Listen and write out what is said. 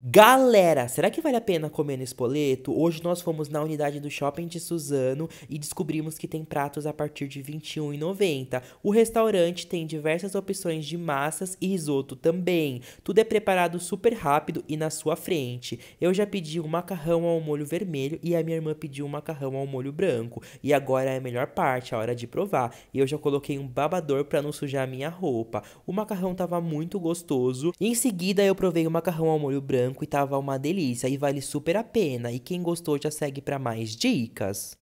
Galera, será que vale a pena comer no espoleto? Hoje nós fomos na unidade do shopping de Suzano e descobrimos que tem pratos a partir de R$ 21,90. O restaurante tem diversas opções de massas e risoto também. Tudo é preparado super rápido e na sua frente. Eu já pedi um macarrão ao molho vermelho e a minha irmã pediu um macarrão ao molho branco. E agora é a melhor parte, é a hora de provar. E eu já coloquei um babador para não sujar a minha roupa. O macarrão tava muito gostoso. Em seguida eu provei o macarrão ao molho branco branco e tava uma delícia e vale super a pena. E quem gostou já segue para mais dicas.